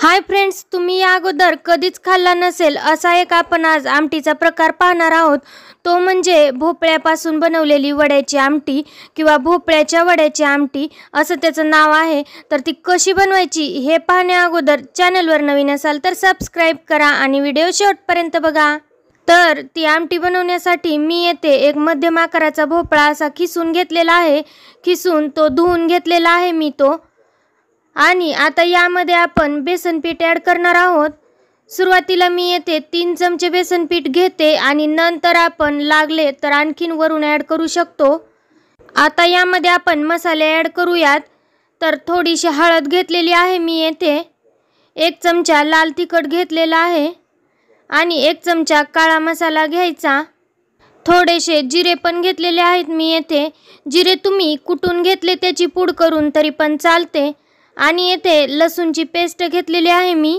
hi friends तुम्ही या अगोदर कधीच खाल्ला नसेल असा एक आपण आज आमटीचा प्रकार पाहणार आहोत तो म्हणजे भोपळ्यापासून बनवलेली वड्याची आमटी किंवा भोपळ्याच्या वड्याची आमटी असं त्याचं नाव आहे तर ती कशी बनवायची हे पाहण्या अगोदर चॅनलवर नवीन असाल तर सबस्क्राईब करा आणि व्हिडिओ शेवटपर्यंत बघा तर ती आमटी बनवण्यासाठी मी येथे एक मध्यम आकाराचा भोपळा असा खिसून घेतलेला आहे खिसून तो धुवून घेतलेला आहे मी तो आणि आता यामध्ये आपण बेसन पीठ ॲड करणार आहोत सुरुवातीला मी येथे तीन चमचे बेसन पीठ घेते आणि नंतर आपण लागले तर आणखीन वरून ॲड करू शकतो आता यामध्ये आपण मसाले ॲड करूयात तर थोडीशी हळद घेतलेली आहे मी येथे एक चमचा लाल तिखट घेतलेला आहे आणि एक चमचा काळा मसाला घ्यायचा थोडेसे जिरे पण घेतलेले आहेत मी येथे जिरे तुम्ही कुटून घेतले त्याची पूड करून तरी पण चालते आणि येथे लसूणची पेस्ट घेतलेली आहे मी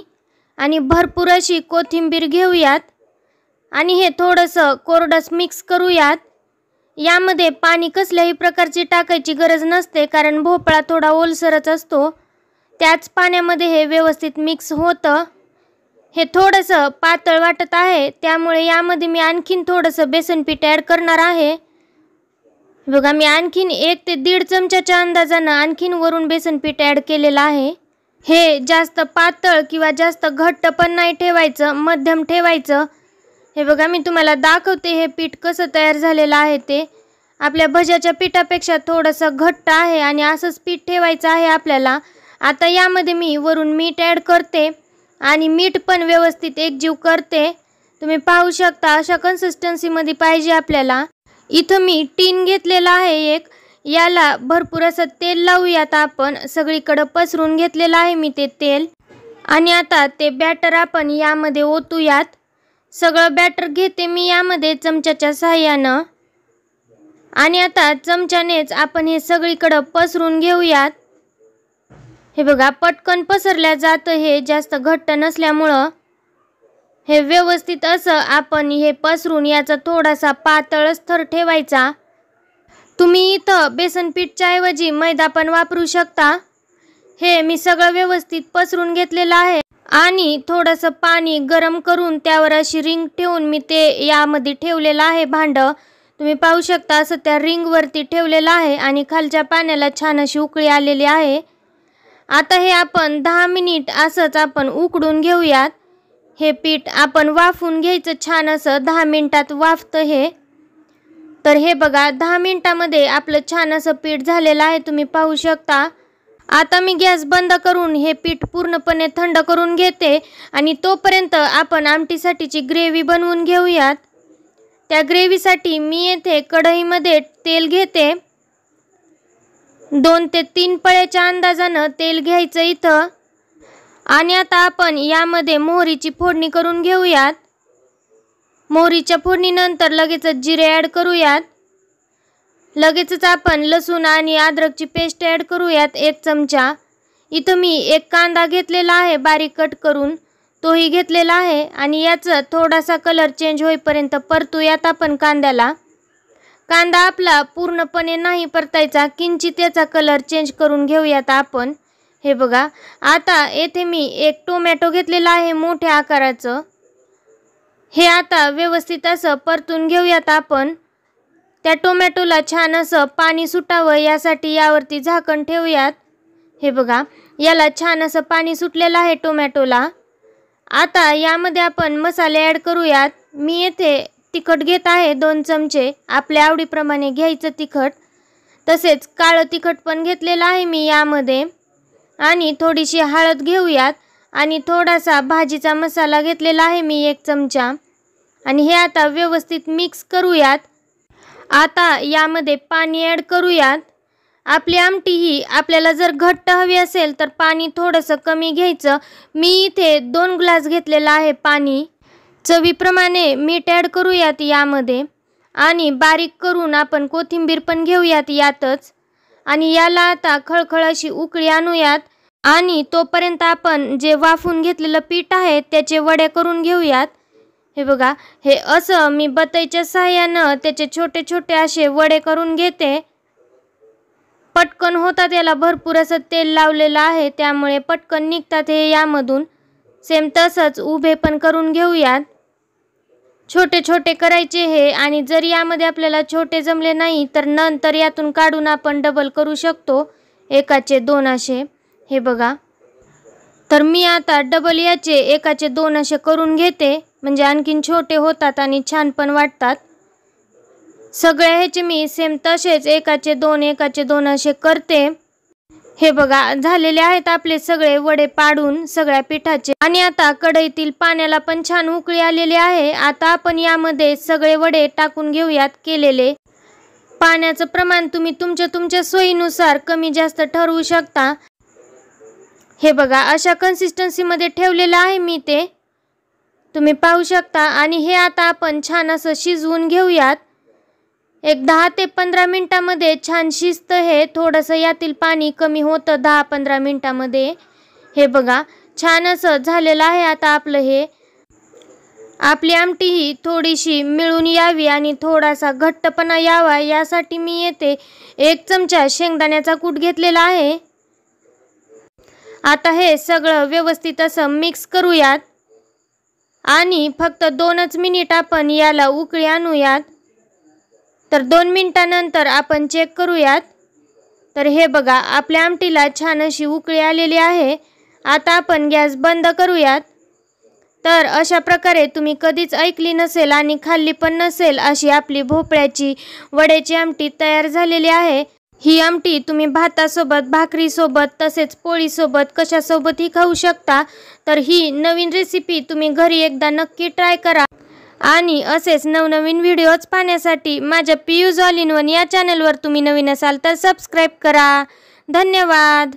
आणि भरपूर अशी कोथिंबीर घेऊयात आणि हे थोडंसं कोरडस मिक्स करूयात यामध्ये पाणी कसल्याही प्रकारची टाकायची गरज नसते कारण भोपळा थोडा ओलसरच असतो त्याच पाण्यामध्ये हे व्यवस्थित मिक्स होतं हे थोडंसं पातळ वाटत आहे त्यामुळे यामध्ये मी आणखीन थोडंसं बेसन पीठ ॲड करणार आहे बघा मी आणखीन एक ते दीड चमच्याच्या अंदाजानं आणखीन वरून बेसन पीठ ॲड केलेलं आहे हे जास्त पातळ किंवा जास्त घट्ट पण नाही ठेवायचं मध्यम ठेवायचं हे बघा मी तुम्हाला दाखवते हे पीठ कसं तयार झालेलं आहे ते आपल्या भज्याच्या पिठापेक्षा थोडंसं घट्ट आहे आणि असंच पीठ ठेवायचं आहे आपल्याला आता यामध्ये मी वरून मीठ ॲड करते आणि मीठ पण व्यवस्थित एकजीव करते तुम्ही पाहू शकता अशा कन्सिस्टन्सीमध्ये पाहिजे आपल्याला इथं मी टीन घेतलेला आहे एक याला भरपूर असं तेल लावूयात आपण सगळीकडं पसरून घेतलेलं आहे मी ते तेल आणि आता ते बॅटर आपण यामध्ये ओतूयात सगळं बॅटर घेते मी यामध्ये चमच्याच्या सहाय्यानं आणि आता चमच्यानेच आपण हे सगळीकडं पसरून घेऊयात हे बघा पटकन पसरल्या जातं हे जास्त घट्ट नसल्यामुळं हे व्यवस्थित असं आपण हे पसरून याचा थोडासा पातळ थर ठेवायचा तुम्ही इथं बेसन ऐवजी मैदा पण वापरू शकता हे मी सगळं व्यवस्थित पसरून घेतलेलं आहे आणि थोडंसं पाणी गरम करून त्यावर अशी रिंग ठेवून मी ते यामध्ये ठेवलेलं आहे भांडं तुम्ही पाहू शकता असं त्या रिंगवरती ठेवलेलं आहे आणि खालच्या पाण्याला छान अशी उकळी आलेली आहे आता हे आपण दहा मिनिट असंच आपण उकडून घेऊयात हे पीठ आपण वाफून घ्यायचं छान असं दहा मिनटात वाफतं हे तर हे बघा दहा मिनटामध्ये आपलं छान असं पीठ झालेलं आहे तुम्ही पाहू शकता आता मी गॅस बंद करून हे पीठ पूर्णपणे थंड करून घेते आणि तोपर्यंत आपण आमटीसाठीची ग्रेव्ही बनवून घेऊयात त्या ग्रेव्हीसाठी मी येथे कढईमध्ये तेल घेते दोन ते तीन पळ्याच्या अंदाजानं तेल घ्यायचं इथं आणि आता आपण यामध्ये मोहरीची फोडणी करून घेऊयात मोहरीच्या फोडणीनंतर लगेचच जिरे ॲड करूयात लगेचच आपण लसूण आणि अद्रकची पेस्ट ॲड करूयात एक चमचा इथं मी एक कांदा घेतलेला आहे बारीक कट करून तोही घेतलेला आहे आणि याचं थोडासा कलर चेंज होईपर्यंत परतूयात आपण कांद्याला कांदा आपला पूर्णपणे नाही परतायचा किंचित याचा कलर चेंज करून घेऊयात आपण हे बघा आता येथे मी एक टोमॅटो घेतलेला आहे मोठ्या आकाराचं हे आता व्यवस्थित असं परतून घेऊयात आपण त्या टोमॅटोला छान असं पाणी सुटावं यासाठी यावरती झाकण ठेवूयात हे बघा याला छान असं पाणी सुटलेलं आहे टोमॅटोला आता यामध्ये आपण मसाले ॲड करूयात मी येथे तिखट घेत आहे दोन चमचे आपल्या आवडीप्रमाणे घ्यायचं तिखट तसेच काळं तिखट पण घेतलेलं आहे मी यामध्ये आणि थोडीशी हळद घेऊयात आणि थोडासा भाजीचा मसाला घेतलेला आहे मी एक चमचा आणि हे आता व्यवस्थित मिक्स करूयात आता यामध्ये पाणी ॲड करूयात आपली आमटी ही आपल्याला जर घट्ट हवी असेल तर पाणी थोडंसं कमी घ्यायचं मी इथे दोन ग्लास घेतलेला आहे पाणी चवीप्रमाणे मीठ ॲड करूयात यामध्ये आणि बारीक करून आपण कोथिंबीर पण घेऊयात यातच आणि याला आता खळखळ अशी उकळी आणूयात आणि तोपर्यंत आपण जे वाफून घेतलेलं पीठ आहे त्याचे वडे करून घेऊयात हे बघा हे असं मी बतईच्या सहाय्यानं त्याचे छोटे छोटे असे वडे करून घेते पटकन होतात याला भरपूर असं तेल लावलेलं आहे त्यामुळे पटकन निघतात हे यामधून सेम तसंच उभे पण करून घेऊयात छोटे छोटे करायचे हे आणि जर यामध्ये आपल्याला छोटे जमले नाही तर नंतर यातून काढून आपण डबल करू शकतो एकाचे दोन असे हे बघा तर मी आता डबल याचे एकाचे दोन असे करून घेते म्हणजे आणखीन छोटे होतात आणि छान पण वाटतात सगळ्या ह्याचे मी सेम तसेच एकाचे दोन एकाचे दोन असे करते हे बघा झालेले आहेत आपले सगळे वडे पाडून सगळ्या पिठाचे आणि आता कढईतील पाण्याला पण छान उकळी आलेली आहे आता आपण यामध्ये सगळे वडे टाकून घेऊयात केलेले पाण्याचं प्रमाण तुम्ही तुमच्या तुमच्या सोयीनुसार कमी जास्त ठरवू शकता हे बघा अशा कन्सिस्टन्सीमध्ये ठेवलेलं आहे मी ते तुम्ही पाहू शकता आणि हे आता आपण छान असं शिजवून घेऊयात एक दहा ते पंधरा मिनटामध्ये छान शिस्त हे थोडंसं यातील पाणी कमी होतं दहा पंधरा मिनटामध्ये हे बघा छान असं झालेलं आहे आता आपलं हे आपली आमटी ही थोडीशी मिळून यावी आणि थोडासा घट्टपणा यावा यासाठी मी येथे एक चमचा शेंगदाण्याचा कूट घेतलेला आहे आता हे सगळं व्यवस्थित असं मिक्स करूयात आणि फक्त दोनच मिनिट आपण याला उकळी आणूयात तर दोन मिनटानंतर आपण चेक करूयात तर हे बघा आपल्या आमटीला छान अशी उकळी आलेली आहे आता आपण गॅस बंद करूयात तर अशा प्रकारे तुम्ही कधीच ऐकली नसेल आणि खाल्ली पण नसेल अशी आपली भोपळ्याची वड्याची आमटी तयार झालेली आहे ही आमटी तुम्ही भातासोबत भाकरीसोबत तसेच पोळीसोबत कशासोबतही खाऊ शकता तर ही नवीन रेसिपी तुम्ही घरी एकदा नक्की ट्राय करा आणि असेच नवनवीन व्हिडिओज पाहण्यासाठी माझ्या P use all in one या चॅनलवर तुम्ही नवीन असाल तर सबस्क्राईब करा धन्यवाद